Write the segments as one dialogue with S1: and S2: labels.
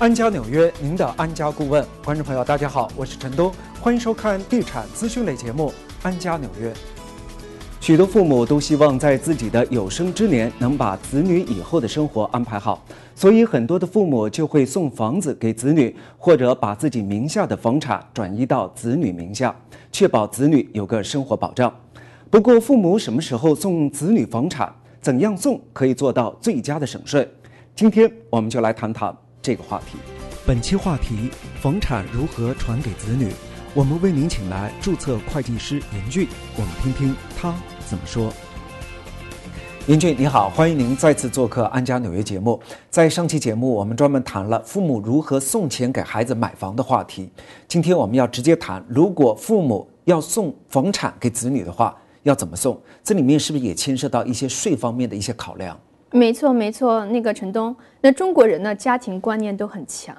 S1: 安家纽约，您的安家顾问。观众朋友，大家好，我是陈东，欢迎收看地产资讯类节目《安家纽约》。许多父母都希望在自己的有生之年能把子女以后的生活安排好，所以很多的父母就会送房子给子女，或者把自己名下的房产转移到子女名下，确保子女有个生活保障。不过，父母什么时候送子女房产，怎样送可以做到最佳的省税？今天我们就来谈谈。这个话题，本期话题：房产如何传给子女？我们为您请来注册会计师严俊，我们听听他怎么说。林俊，你好，欢迎您再次做客《安家纽约》节目。在上期节目，我们专门谈了父母如何送钱给孩子买房的话题。今天我们要直接谈，如果父母要送房产给子女的话，要怎么送？这里面是不是也牵涉到一些税方面的一些考量？
S2: 没错，没错。那个陈东，那中国人呢，家庭观念都很强，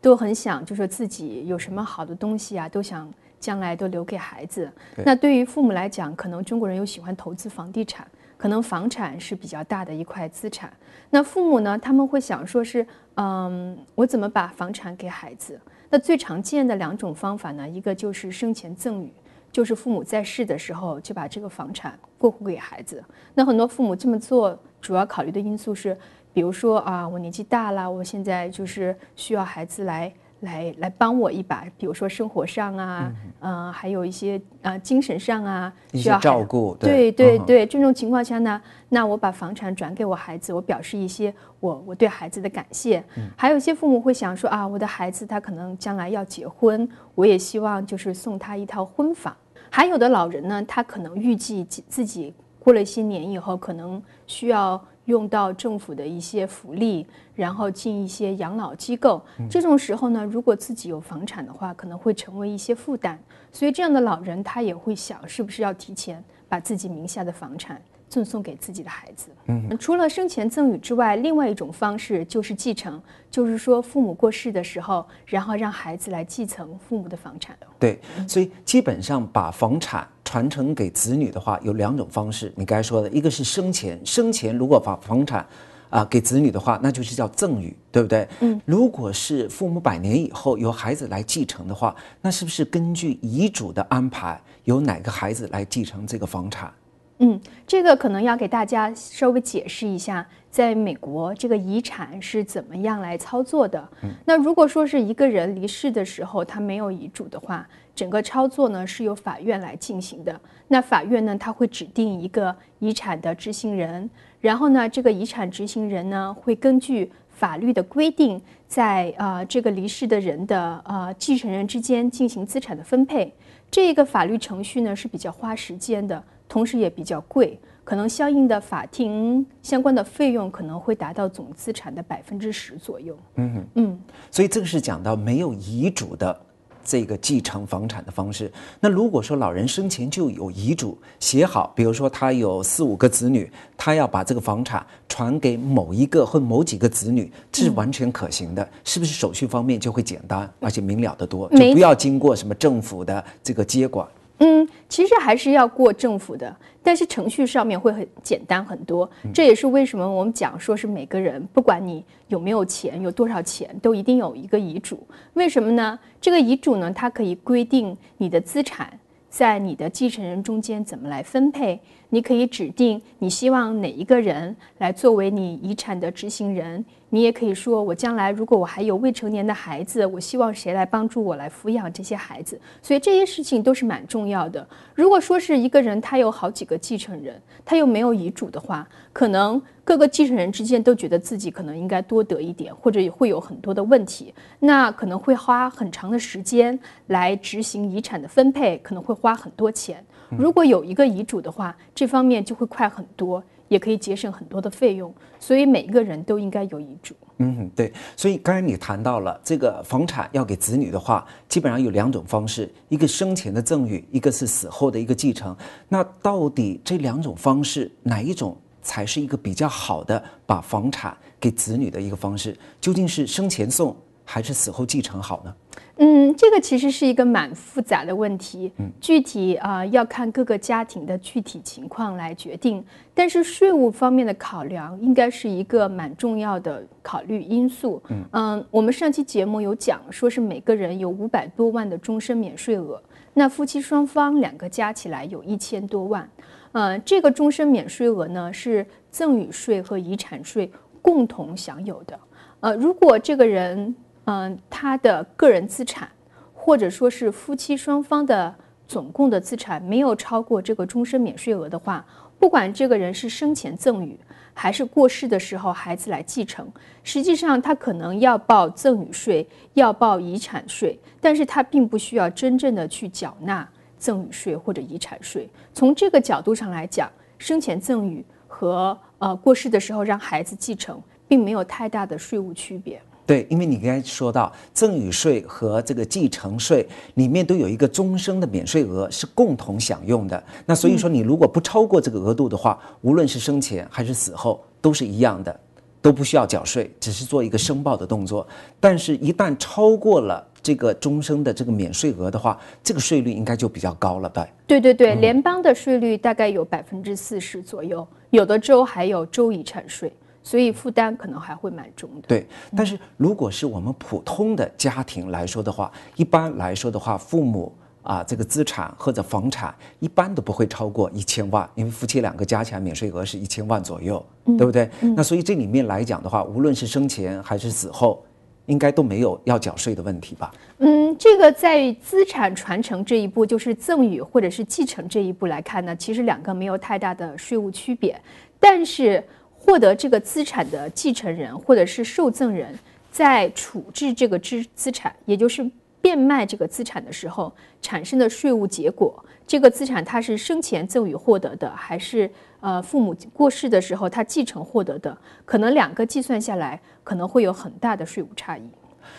S2: 都很想就是自己有什么好的东西啊，都想将来都留给孩子。那对于父母来讲，可能中国人又喜欢投资房地产，可能房产是比较大的一块资产。那父母呢，他们会想说是，嗯，我怎么把房产给孩子？那最常见的两种方法呢，一个就是生前赠与，就是父母在世的时候就把这个房产过户给孩子。那很多父母这么做。主要考虑的因素是，比如说啊，我年纪大了，我现在就是需要孩子来来来帮我一把，比如说生活上啊，嗯，还有一些啊精神上啊需要照
S1: 顾。对对对，
S2: 这种情况下呢，那我把房产转给我孩子，我表示一些我我对孩子的感谢。还有一些父母会想说啊，我的孩子他可能将来要结婚，我也希望就是送他一套婚房。还有的老人呢，他可能预计自己过了一些年以后可能。需要用到政府的一些福利，然后进一些养老机构。这种时候呢，如果自己有房产的话，可能会成为一些负担。所以，这样的老人他也会想，是不是要提前把自己名下的房产赠送给自己的孩子？嗯，除了生前赠与之外，另外一种方式就是继承，就是说父母过世的时候，然后让孩子来继承父母的房产。
S1: 对，所以基本上把房产。传承给子女的话有两种方式，你刚才说的一个是生前，生前如果把房产啊给子女的话，那就是叫赠与，对不对？嗯，如果是父母百年以后由孩子来继承的话，那是不是根据遗嘱的安排，由哪个孩子来继承这个房产？
S2: 嗯，这个可能要给大家稍微解释一下，在美国这个遗产是怎么样来操作的。那如果说是一个人离世的时候他没有遗嘱的话。整个操作呢是由法院来进行的。那法院呢，他会指定一个遗产的执行人，然后呢，这个遗产执行人呢会根据法律的规定，在啊这个离世的人的啊继承人之间进行资产的分配。这个法律程序呢是比较花时间的，同时也比较贵，可能相应的法庭相关的费用可能会达到总资产的百分之十左右。嗯嗯，
S1: 所以这个是讲到没有遗嘱的。这个继承房产的方式，那如果说老人生前就有遗嘱写好，比如说他有四五个子女，他要把这个房产传给某一个或某几个子女，这是完全可行的，是不是？手续方面就会简单，而且明了得多，就不要经过什么政府的这个接管。
S2: 嗯，其实还是要过政府的，但是程序上面会很简单很多。这也是为什么我们讲说是每个人，不管你有没有钱、有多少钱，都一定有一个遗嘱。为什么呢？这个遗嘱呢，它可以规定你的资产在你的继承人中间怎么来分配。你可以指定你希望哪一个人来作为你遗产的执行人，你也可以说我将来如果我还有未成年的孩子，我希望谁来帮助我来抚养这些孩子。所以这些事情都是蛮重要的。如果说是一个人他有好几个继承人，他又没有遗嘱的话，可能各个继承人之间都觉得自己可能应该多得一点，或者也会有很多的问题，那可能会花很长的时间来执行遗产的分配，可能会花很多钱。如果有一个遗嘱的话，这方面就会快很多，也可以节省很多的费用。所以每一个人都应该有遗嘱。
S1: 嗯，对。所以刚才你谈到了这个房产要给子女的话，基本上有两种方式：一个生前的赠与，一个是死后的一个继承。那到底这两种方式哪一种才是一个比较好的把房产给子女的一个方式？究竟是生前送还是死后继承好呢？
S2: 嗯，这个其实是一个蛮复杂的问题。嗯，具体啊要看各个家庭的具体情况来决定。但是税务方面的考量应该是一个蛮重要的考虑因素。嗯嗯，我们上期节目有讲，说是每个人有五百多万的终身免税额，那夫妻双方两个加起来有一千多万。呃，这个终身免税额呢是赠与税和遗产税共同享有的。呃，如果这个人。嗯，他的个人资产，或者说是夫妻双方的总共的资产，没有超过这个终身免税额的话，不管这个人是生前赠与，还是过世的时候孩子来继承，实际上他可能要报赠与税，要报遗产税，但是他并不需要真正的去缴纳赠与税或者遗产税。从这个角度上来讲，生前赠与和呃过世的时候让孩子继承，并没有太大的税务区别。
S1: 对，因为你刚才说到赠与税和这个继承税里面都有一个终生的免税额是共同享用的。那所以说，你如果不超过这个额度的话，无论是生前还是死后，都是一样的，都不需要缴税，只是做一个申报的动作。但是，一旦超过了这个终生的这个免税额的话，这个税率应该就比较高了吧？
S2: 对对对，联邦的税率大概有百分之四十左右，有的州还有州遗产税。所以负担可能还会蛮重的。
S1: 对，但是如果是我们普通的家庭来说的话，一般来说的话，父母啊，这个资产或者房产一般都不会超过一千万，因为夫妻两个加起来免税额是一千万左右，对不对？那所以这里面来讲的话，无论是生前还是死后，应该都没有要缴税的问题吧？
S2: 嗯，这个在资产传承这一步，就是赠与或者是继承这一步来看呢，其实两个没有太大的税务区别，但是。获得这个资产的继承人或者是受赠人，在处置这个资资产，也就是变卖这个资产的时候产生的税务结果。这个资产它是生前赠与获得的，还是呃父母过世的时候他继承获得的？可能两个计算下来可能会有很大的税务差异。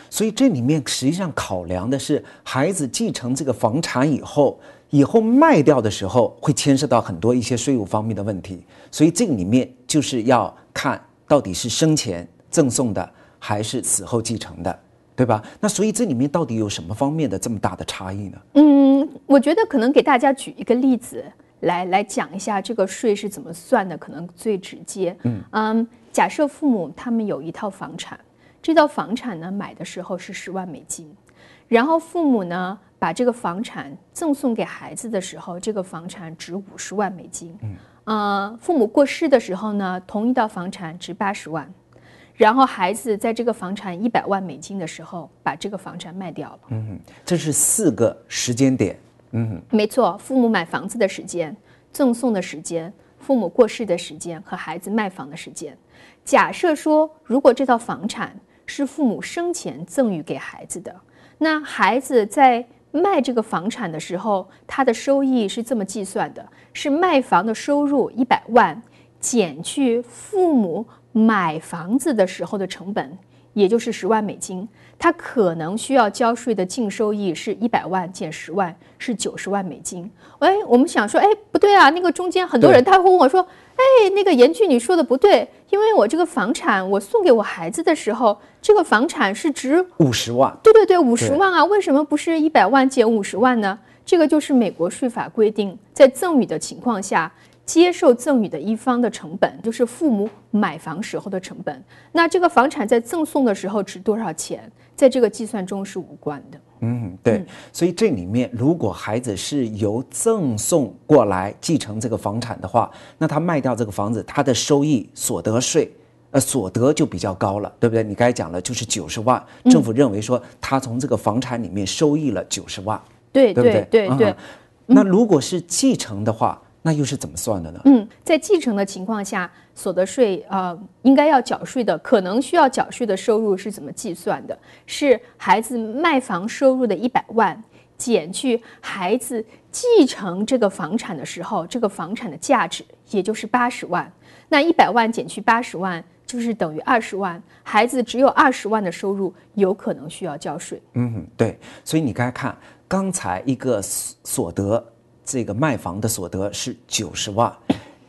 S1: 所以这里面实际上考量的是孩子继承这个房产以后。以后卖掉的时候会牵涉到很多一些税务方面的问题，所以这个里面就是要看到底是生前赠送的还是死后继承的，对吧？那所以这里面到底有什么方面的这么大的差异呢？
S2: 嗯，我觉得可能给大家举一个例子来来讲一下这个税是怎么算的，可能最直接。嗯，假设父母他们有一套房产，这套房产呢买的时候是十万美金。然后父母呢，把这个房产赠送给孩子的时候，这个房产值五十万美金。嗯。父母过世的时候呢，同一套房产值八十万。然后孩子在这个房产一百万美金的时候，把这个房产卖掉了。
S1: 嗯，这是四个时间点。嗯，
S2: 没错，父母买房子的时间，赠送的时间，父母过世的时间和孩子卖房的时间。假设说，如果这套房产是父母生前赠予给孩子的。那孩子在卖这个房产的时候，他的收益是这么计算的：是卖房的收入一百万，减去父母买房子的时候的成本，也就是十万美金。他可能需要交税的净收益是一百万减十万，是九十万美金。哎，我们想说，哎，不对啊，那个中间很多人他会问我说，哎，那个严俊你说的不对，因为我这个房产我送给我孩子的时候。这个房产是值五十万，对对对，五十万啊！为什么不是一百万减五十万呢？这个就是美国税法规定，在赠与的情况下，接受赠与的一方的成本就是父母买房时候的成本。那这个房产在赠送的时候值多少钱，在这个计算中是无关的。
S1: 嗯，对。所以这里面，如果孩子是由赠送过来继承这个房产的话，那他卖掉这个房子，他的收益所得税。呃，所得就比较高了，对不对？你刚才讲了，就是九十万。政府认为说，他从这个房产里面收益了九十万，
S2: 对对对对。那如
S1: 果是继承的话，那又是怎么算的呢？
S2: 嗯，在继承的情况下，所得税呃应该要缴税的，可能需要缴税的收入是怎么计算的？是孩子卖房收入的一百万减去孩子继承这个房产的时候，这个房产的价值，也就是八十万。那一百万减去八十万。就是等于二十万，孩子只有二十万的收入，有可能需要交税。
S1: 嗯，对，所以你才看刚才一个所得，这个卖房的所得是九十万，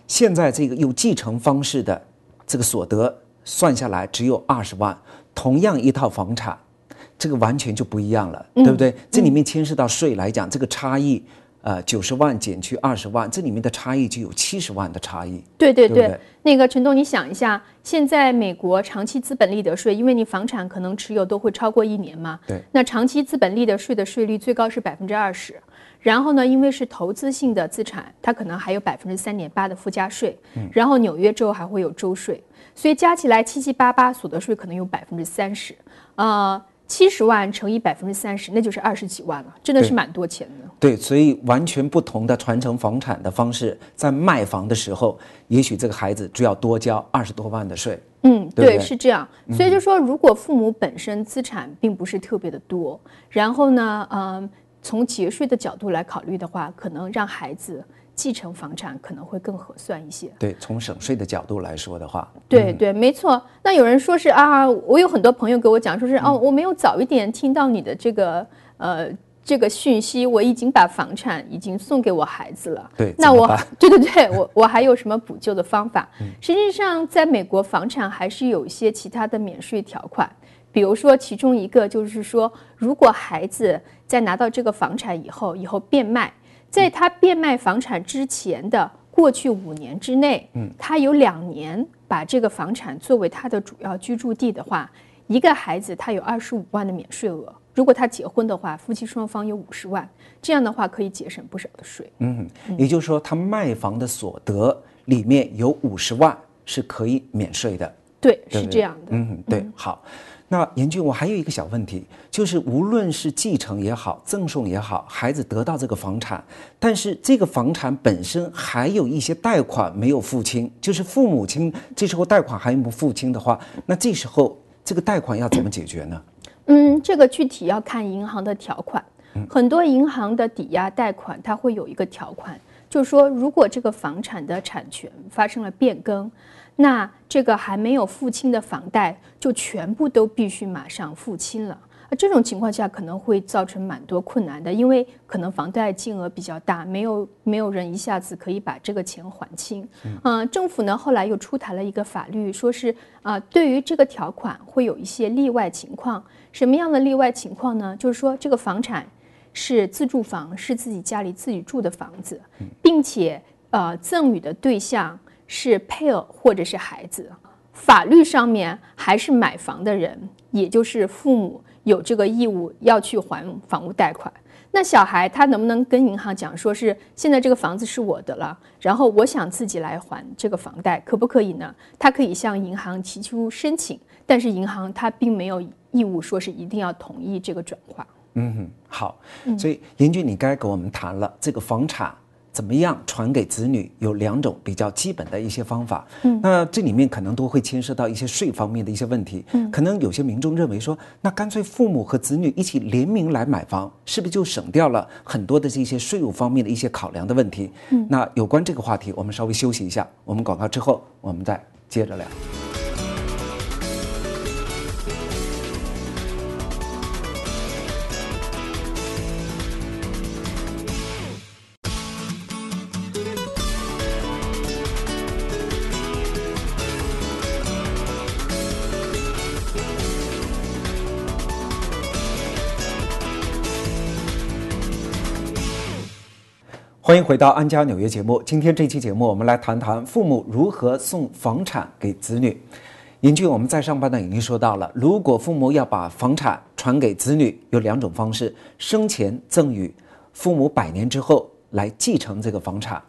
S1: 现在这个用继承方式的这个所得算下来只有二十万，同样一套房产，这个完全就不一样了，对不对？这里面牵涉到税来讲，这个差异。呃，九十万减去二十万，这里面的差异就有七十万的差异。
S2: 对对对，那个陈东，你想一下，现在美国长期资本利得税，因为你房产可能持有都会超过一年嘛。对。那长期资本利得税的税率最高是百分之二十，然后呢，因为是投资性的资产，它可能还有百分之三点八的附加税，然后纽约之后还会有州税，所以加起来七七八八所得税可能有百分之三十。呃，七十万乘以百分之三十，那就是二十几万了，真的是蛮多钱的。
S1: 对，所以完全不同的传承房产的方式，在卖房的时候，也许这个孩子就要多交二十多万的税。
S2: 嗯，对，是这样。所以就说，如果父母本身资产并不是特别的多，然后呢，嗯，从节税的角度来考虑的话，可能让孩子继承房产可能会更合算一些。
S1: 对，从省税的角度来说的话，
S2: 对对，没错。那有人说是啊，我有很多朋友给我讲说是哦，我没有早一点听到你的这个呃。这个讯息我已经把房产已经送给我孩子了。对，那我 对对对，我我还有什么补救的方法？实际上，在美国房产还是有一些其他的免税条款，比如说，其中一个就是说，如果孩子在拿到这个房产以后，以后变卖，在他变卖房产之前的过去五年之内，嗯，他有两年把这个房产作为他的主要居住地的话，一个孩子他有二十五万的免税额。如果他结婚的话，夫妻双方有五十万，这样的话可以节省不少的税。嗯，也
S1: 就是说，他卖房的所得里面有五十万是可以免税的。
S2: 对，是这样的。
S1: 嗯，对。好，那严俊，我还有一个小问题，就是无论是继承也好，赠送也好，孩子得到这个房产，但是这个房产本身还有一些贷款没有付清，就是父母亲这时候贷款还没付清的话，那这时候这个贷款要怎么解决呢？
S2: 嗯，这个具体要看银行的条款。很多银行的抵押贷款，它会有一个条款，就是说，如果这个房产的产权发生了变更，那这个还没有付清的房贷就全部都必须马上付清了。啊，这种情况下可能会造成蛮多困难的，因为可能房贷金额比较大，没有没有人一下子可以把这个钱还清。嗯，政府呢后来又出台了一个法律，说是啊，对于这个条款会有一些例外情况。什么样的例外情况呢？就是说，这个房产是自住房，是自己家里自己住的房子，并且呃，赠与的对象是配偶或者是孩子。法律上面还是买房的人，也就是父母有这个义务要去还房屋贷款。那小孩他能不能跟银行讲，说是现在这个房子是我的了，然后我想自己来还这个房贷，可不可以呢？他可以向银行提出申请。但是银行它并没有义务说是一定要同意这个转化。
S1: 嗯，好，所以严俊，你该给我们谈了。这个房产怎么样传给子女，有两种比较基本的一些方法。嗯，那这里面可能都会牵涉到一些税方面的一些问题。嗯，可能有些民众认为说，那干脆父母和子女一起联名来买房，是不是就省掉了很多的这些税务方面的一些考量的问题？嗯，那有关这个话题，我们稍微休息一下，我们广告之后我们再接着聊。欢迎回到安家纽约节目。今天这期节目，我们来谈谈父母如何送房产给子女。尹俊，我们在上半段已经说到了，如果父母要把房产传给子女，有两种方式：生前赠与，父母百年之后来继承这个房产。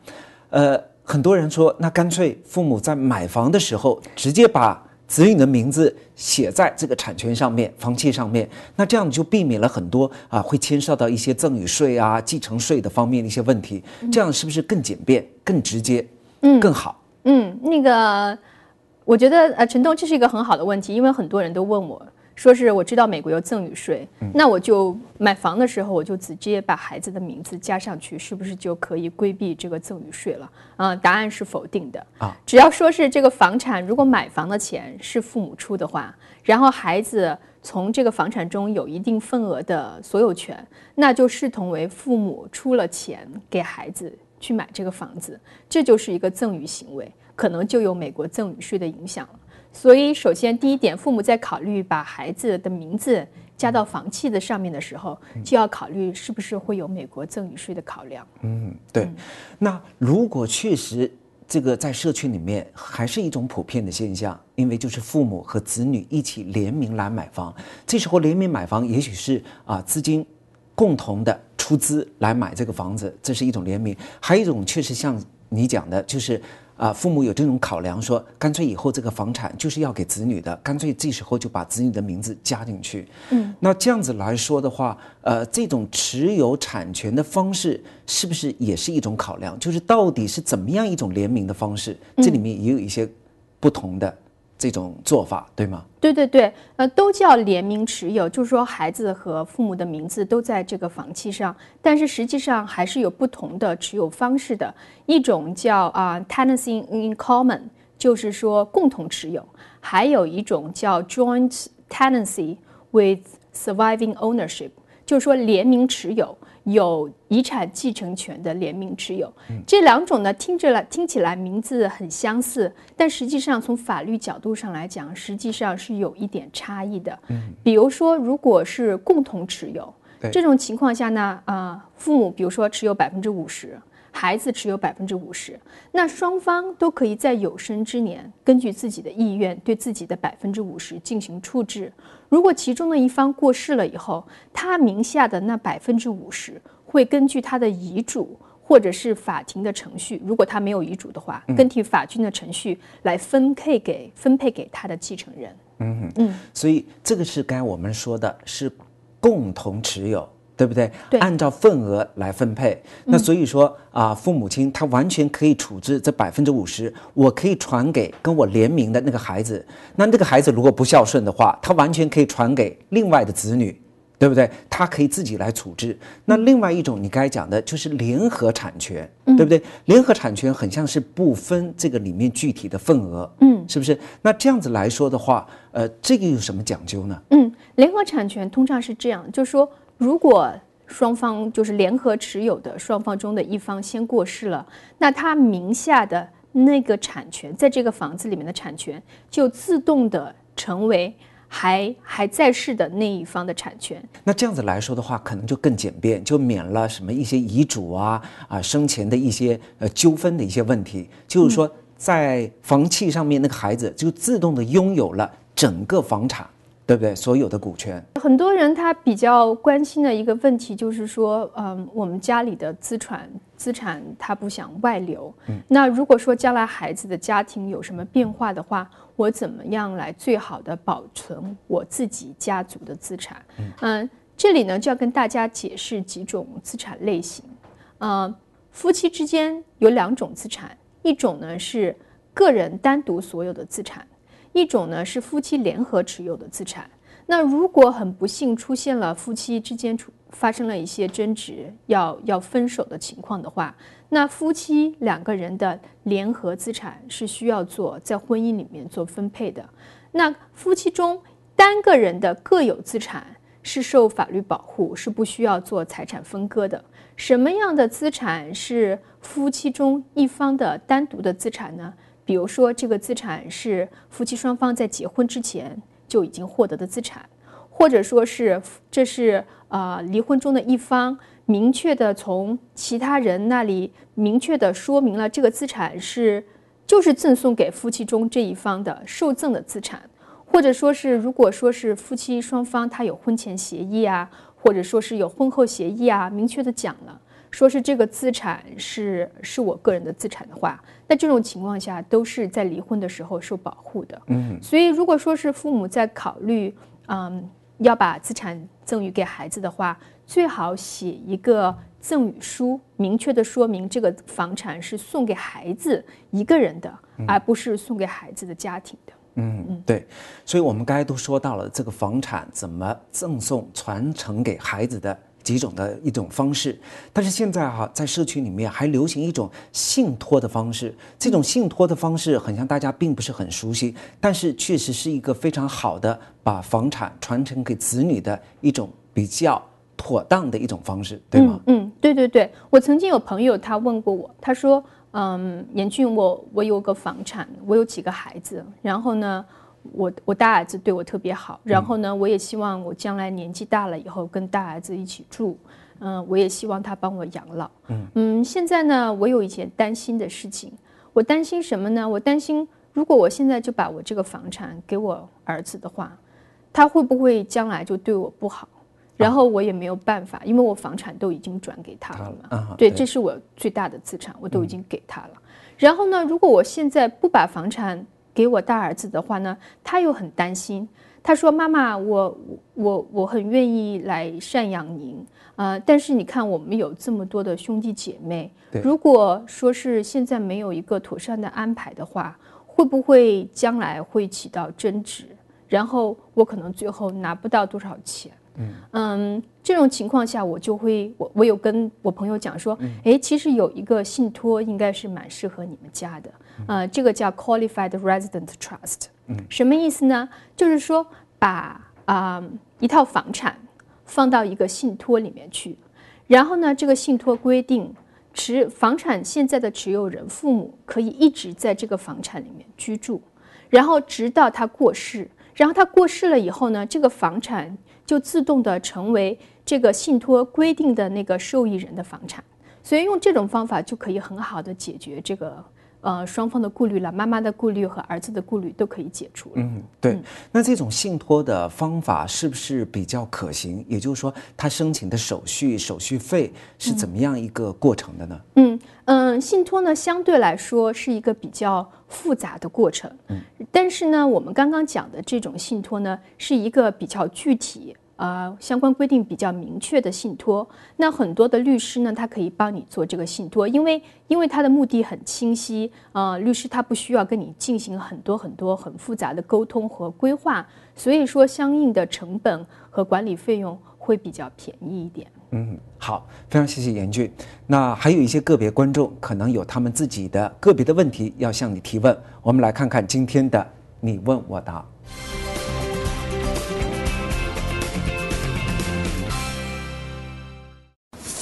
S1: 呃，很多人说，那干脆父母在买房的时候直接把。子女的名字写在这个产权上面、房契上面，那这样就避免了很多啊，会牵涉到一些赠与税啊、继承税的方面的一些问题，这样是不是更简便、更直接、更好？
S2: 嗯，那个，我觉得呃，陈东这是一个很好的问题，因为很多人都问我。说是我知道美国有赠与税，那我就买房的时候我就直接把孩子的名字加上去，是不是就可以规避这个赠与税了？啊，答案是否定的。啊，只要说是这个房产如果买房的钱是父母出的话，然后孩子从这个房产中有一定份额的所有权，那就视同为父母出了钱给孩子去买这个房子，这就是一个赠与行为，可能就有美国赠与税的影响了。所以，首先第一点，父母在考虑把孩子的名字加到房契的上面的时候，就要考虑是不是会有美国赠与税的考量。
S1: 嗯，对。那如果确实这个在社区里面还是一种普遍的现象，因为就是父母和子女一起联名来买房，这时候联名买房也许是啊资金共同的出资来买这个房子，这是一种联名；还有一种确实像你讲的，就是。啊，父母有这种考量，说干脆以后这个房产就是要给子女的，干脆这时候就把子女的名字加进去。嗯，那这样子来说的话，呃，这种持有产权的方式是不是也是一种考量？就是到底是怎么样一种联名的方式？这里面也有一些不同的。这种做法对吗？
S2: 对对对，呃，都叫联名持有，就是说孩子和父母的名字都在这个房契上，但是实际上还是有不同的持有方式的。一种叫啊 tenancy in common，就是说共同持有；，还有一种叫 joint tenancy with surviving ownership，就是说联名持有。有遗产继承权的联名持有，这两种呢，听着来听起来名字很相似，但实际上从法律角度上来讲，实际上是有一点差异的。比如说，如果是共同持有，这种情况下呢，啊，父母比如说持有百分之五十。孩子持有百分之五十，那双方都可以在有生之年根据自己的意愿对自己的百分之五十进行处置。如果其中的一方过世了以后，他名下的那百分之五十会根据他的遗嘱，或者是法庭的程序。如果他没有遗嘱的话，根据法律的程序来分配给分配给他的继承人。
S1: 嗯嗯，所以这个是该我们说的是共同持有。对不对？按照份额来分配，那所以说啊，父母亲他完全可以处置这百分之五十，我可以传给跟我联名的那个孩子。那那个孩子如果不孝顺的话，他完全可以传给另外的子女，对不对？他可以自己来处置。那另外一种你刚才讲的就是联合产权，对不对？联合产权很像是不分这个里面具体的份额，嗯，是不是？那这样子来说的话，呃，这个有什么讲究呢？
S2: 嗯，联合产权通常是这样，就是说。如果双方就是联合持有的，双方中的一方先过世了，那他名下的那个产权，在这个房子里面的产权就自动的成为还还在世的那一方的产权。
S1: 那这样子来说的话，可能就更简便，就免了什么一些遗嘱啊啊生前的一些呃纠纷的一些问题。就是说，在房契上面那个孩子就自动的拥有了整个房产。对不对？所有的股权，
S2: 很多人他比较关心的一个问题就是说，嗯，我们家里的资产，资产他不想外流。嗯，那如果说将来孩子的家庭有什么变化的话，我怎么样来最好的保存我自己家族的资产？嗯，这里呢就要跟大家解释几种资产类型。嗯，夫妻之间有两种资产，一种呢是个人单独所有的资产。一种呢是夫妻联合持有的资产，那如果很不幸出现了夫妻之间出发生了一些争执，要要分手的情况的话，那夫妻两个人的联合资产是需要做在婚姻里面做分配的。那夫妻中单个人的各有资产是受法律保护，是不需要做财产分割的。什么样的资产是夫妻中一方的单独的资产呢？比如说，这个资产是夫妻双方在结婚之前就已经获得的资产，或者说是这是呃离婚中的一方明确的从其他人那里明确的说明了这个资产是就是赠送给夫妻中这一方的受赠的资产，或者说是如果说是夫妻双方他有婚前协议啊，或者说是有婚后协议啊，明确的讲了。说是这个资产是是我个人的资产的话，那这种情况下都是在离婚的时候受保护的。嗯，所以如果说是父母在考虑，嗯，要把资产赠与给孩子的话，最好写一个赠与书，明确的说明这个房产是送给孩子一个人的，而不是送给孩子的家庭的。
S1: 嗯嗯，对。所以我们刚才都说到了这个房产怎么赠送、传承给孩子的。几种的一种方式，但是现在哈，在社区里面还流行一种信托的方式。这种信托的方式，很像大家并不是很熟悉，但是确实是一个非常好的把房产传承给子女的一种比较妥当的一种方式，对
S2: 吗？嗯，对对对，我曾经有朋友他问过我，他说：“嗯，严俊，我我有个房产，我有几个孩子，然后呢？”我我大儿子对我特别好，然后呢，我也希望我将来年纪大了以后跟大儿子一起住，嗯，我也希望他帮我养老。嗯嗯，现在呢，我有一件担心的事情，我担心什么呢？我担心如果我现在就把我这个房产给我儿子的话，他会不会将来就对我不好？然后我也没有办法，因为我房产都已经转给他了。
S1: 嘛，对，这是
S2: 我最大的资产，我都已经给他了。然后呢，如果我现在不把房产，给我大儿子的话呢，他又很担心。他说：“妈妈，我我我很愿意来赡养您啊，但是你看我们有这么多的兄弟姐妹，如果说是现在没有一个妥善的安排的话，会不会将来会起到争执？然后我可能最后拿不到多少钱。嗯这种情况下我就会，我我有跟我朋友讲说，哎，其实有一个信托应该是蛮适合你们家的。”呃，这个叫 qualified resident trust，什么意思呢？就是说把啊一套房产放到一个信托里面去，然后呢，这个信托规定，持房产现在的持有人父母可以一直在这个房产里面居住，然后直到他过世，然后他过世了以后呢，这个房产就自动的成为这个信托规定的那个受益人的房产，所以用这种方法就可以很好的解决这个。呃，双方的顾虑了，妈妈的顾虑和儿子的顾虑都可以解除。
S1: 嗯，对。那这种信托的方法是不是比较可行？也就是说，他申请的手续、手续费是怎么样一个过程的呢？
S2: 嗯嗯，信托呢，相对来说是一个比较复杂的过程。嗯，但是呢，我们刚刚讲的这种信托呢，是一个比较具体。啊，相关规定比较明确的信托，那很多的律师呢，他可以帮你做这个信托，因为因为他的目的很清晰啊，律师他不需要跟你进行很多很多很复杂的沟通和规划，所以说相应的成本和管理费用会比较便宜一点。
S1: 嗯，好，非常谢谢严俊。那还有一些个别观众可能有他们自己的个别的问题要向你提问，我们来看看今天的你问
S2: 我答。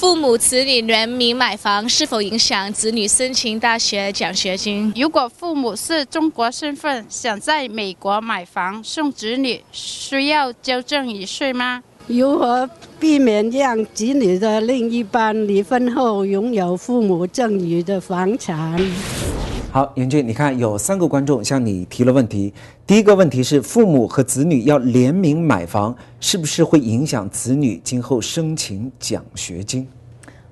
S2: 父母子女联名买房是否影响子女申请大学奖学金？如果父母是中国身份，想在美国买房送子女，需要交赠与税吗？如何避免让子女的另一半离婚后拥有父母赠与的房产？
S1: 好，严俊，你看有三个观众向你提了问题。第一个问题是，父母和子女要联名买房，是不是会影响子女今后申请奖学金？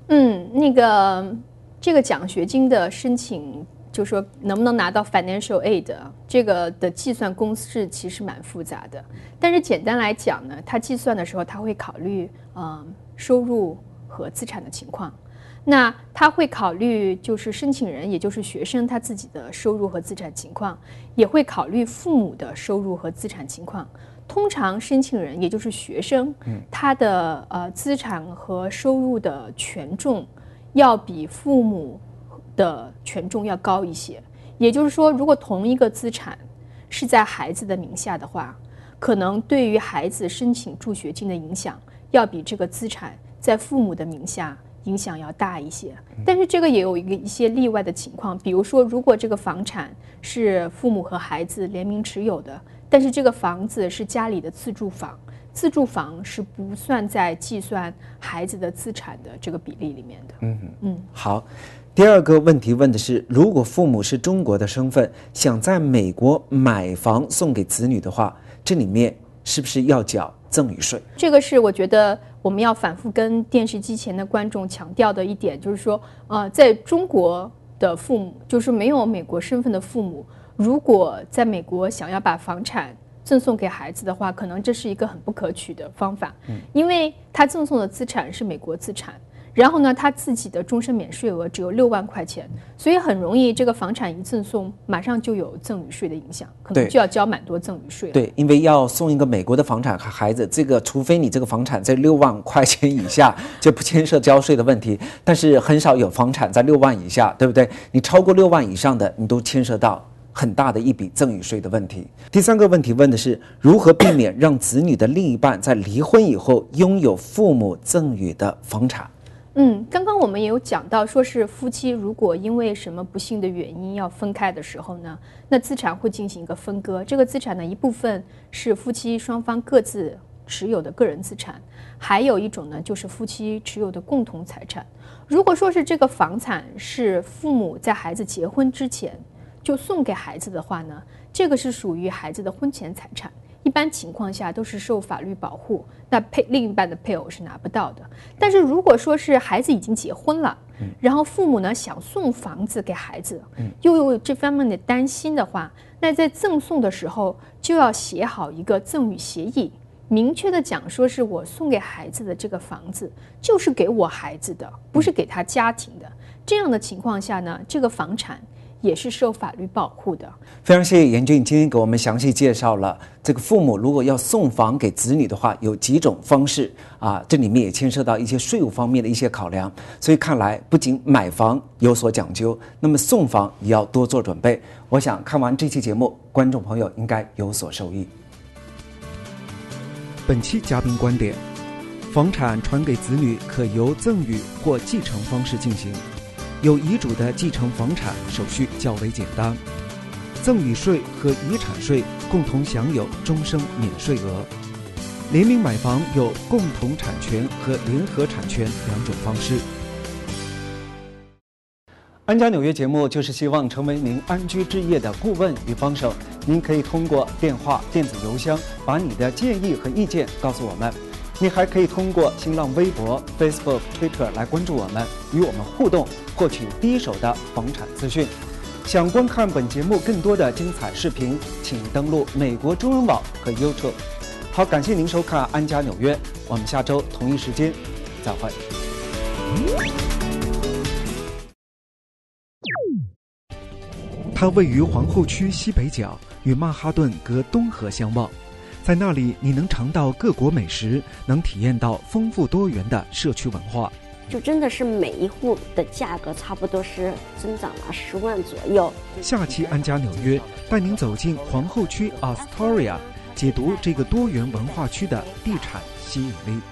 S2: 嗯，那个这个奖学金的申请，就说能不能拿到 financial aid，这个的计算公式其实蛮复杂的。但是简单来讲呢，它计算的时候，他会考虑呃收入和资产的情况。那他会考虑就是申请人，也就是学生他自己的收入和资产情况，也会考虑父母的收入和资产情况。通常申请人也就是学生，他的呃资产和收入的权重，要比父母的权重要高一些。也就是说，如果同一个资产是在孩子的名下的话，可能对于孩子申请助学金的影响，要比这个资产在父母的名下影响要大一些。但是这个也有一个一些例外的情况，比如说如果这个房产是父母和孩子联名持有的。但是这个房子是家里的自住房，自住房是不算在计算孩子的资产的这个比例里面的。嗯嗯。
S1: 好，第二个问题问的是，如果父母是中国的身份，想在美国买房送给子女的话，这里面是不是要缴赠与税？
S2: 这个是我觉得我们要反复跟电视机前的观众强调的一点，就是说，呃，在中国的父母，就是没有美国身份的父母。如果在美国想要把房产赠送给孩子的话，可能这是一个很不可取的方法，因为他赠送的资产是美国资产，然后呢，他自己的终身免税额只有六万块钱，所以很容易这个房产一赠送，马上就有赠与税的影响，可能就要交蛮多赠与税。
S1: 对，因为要送一个美国的房产和孩子，这个除非你这个房产在六万块钱以下，就不牵涉交税的问题，但是很少有房产在六万以下，对不对？你超过六万以上的，你都牵涉到。很大的一笔赠与税的问题。第三个问题问的是如何避免让子女的另一半在离婚以后拥有父母赠与的房产？
S2: 嗯，刚刚我们也有讲到，说是夫妻如果因为什么不幸的原因要分开的时候呢，那资产会进行一个分割。这个资产呢，一部分是夫妻双方各自持有的个人资产，还有一种呢就是夫妻持有的共同财产。如果说是这个房产是父母在孩子结婚之前。就送给孩子的话呢，这个是属于孩子的婚前财产，一般情况下都是受法律保护。那配另一半的配偶是拿不到的。但是如果说是孩子已经结婚了，然后父母呢想送房子给孩子，又有这方面的担心的话，那在赠送的时候就要写好一个赠与协议，明确的讲说是我送给孩子的这个房子就是给我孩子的，不是给他家庭的。这样的情况下呢，这个房产。也是受法律保护的。
S1: 非常谢谢严俊今天给我们详细介绍了这个父母如果要送房给子女的话，有几种方式啊，这里面也牵涉到一些税务方面的一些考量。所以看来不仅买房有所讲究，那么送房也要多做准备。我想看完这期节目，观众朋友应该有所受益。本期嘉宾观点：房产传给子女可由赠与或继承方式进行。有遗嘱的继承房产手续较为简单，赠与税和遗产税共同享有终生免税额。联名买房有共同产权和联合产权两种方式。安家纽约节目就是希望成为您安居置业的顾问与帮手。您可以通过电话、电子邮箱把你的建议和意见告诉我们。你还可以通过新浪微博、Facebook、Twitter 来关注我们，与我们互动，获取第一手的房产资讯。想观看本节目更多的精彩视频，请登录美国中文网和 YouTube。好，感谢您收看《安家纽约》，我们下周同一时间再会。它位于皇后区西北角，与曼哈顿隔东河相望。在那里，你能尝到各国美食，能体验到丰富多元的社区文化。
S2: 就真的是每一户的价格差不多是增长了十万左
S1: 右。下期《安家纽约》，带您走进皇后区 Astoria，解读这个多元文化区的地产吸引力。